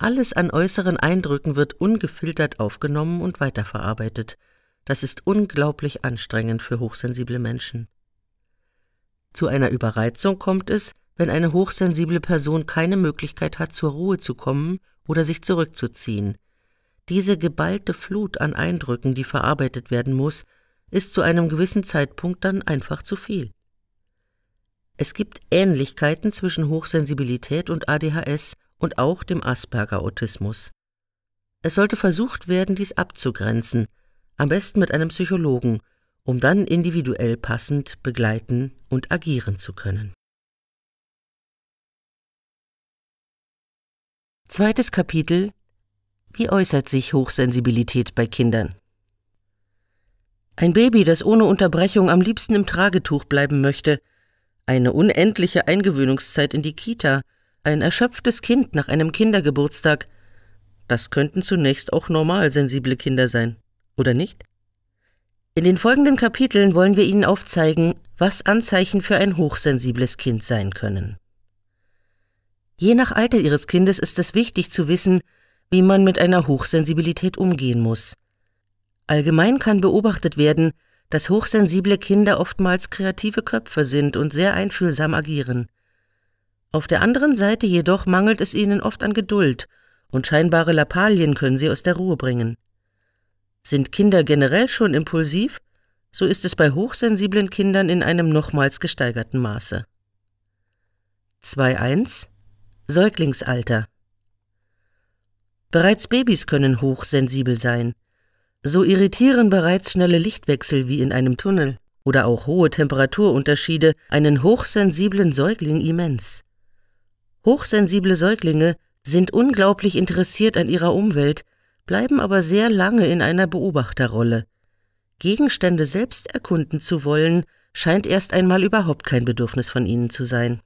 Alles an äußeren Eindrücken wird ungefiltert aufgenommen und weiterverarbeitet. Das ist unglaublich anstrengend für hochsensible Menschen. Zu einer Überreizung kommt es, wenn eine hochsensible Person keine Möglichkeit hat, zur Ruhe zu kommen oder sich zurückzuziehen. Diese geballte Flut an Eindrücken, die verarbeitet werden muss, ist zu einem gewissen Zeitpunkt dann einfach zu viel. Es gibt Ähnlichkeiten zwischen Hochsensibilität und ADHS und auch dem Asperger-Autismus. Es sollte versucht werden, dies abzugrenzen, am besten mit einem Psychologen, um dann individuell passend begleiten und agieren zu können. Zweites Kapitel Wie äußert sich Hochsensibilität bei Kindern? Ein Baby, das ohne Unterbrechung am liebsten im Tragetuch bleiben möchte, eine unendliche Eingewöhnungszeit in die Kita, ein erschöpftes Kind nach einem Kindergeburtstag. Das könnten zunächst auch normal sensible Kinder sein, oder nicht? In den folgenden Kapiteln wollen wir Ihnen aufzeigen, was Anzeichen für ein hochsensibles Kind sein können. Je nach Alter Ihres Kindes ist es wichtig zu wissen, wie man mit einer Hochsensibilität umgehen muss. Allgemein kann beobachtet werden, dass hochsensible Kinder oftmals kreative Köpfe sind und sehr einfühlsam agieren. Auf der anderen Seite jedoch mangelt es ihnen oft an Geduld, und scheinbare Lappalien können sie aus der Ruhe bringen. Sind Kinder generell schon impulsiv, so ist es bei hochsensiblen Kindern in einem nochmals gesteigerten Maße. 2.1 Säuglingsalter Bereits Babys können hochsensibel sein. So irritieren bereits schnelle Lichtwechsel wie in einem Tunnel oder auch hohe Temperaturunterschiede einen hochsensiblen Säugling immens. Hochsensible Säuglinge sind unglaublich interessiert an ihrer Umwelt, bleiben aber sehr lange in einer Beobachterrolle. Gegenstände selbst erkunden zu wollen, scheint erst einmal überhaupt kein Bedürfnis von ihnen zu sein.